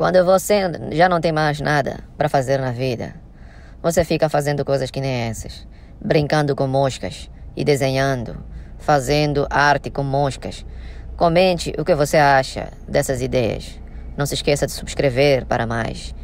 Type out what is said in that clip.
Quando você já não tem mais nada para fazer na vida, você fica fazendo coisas que nem essas, brincando com moscas e desenhando, fazendo arte com moscas. Comente o que você acha dessas ideias. Não se esqueça de subscrever para mais.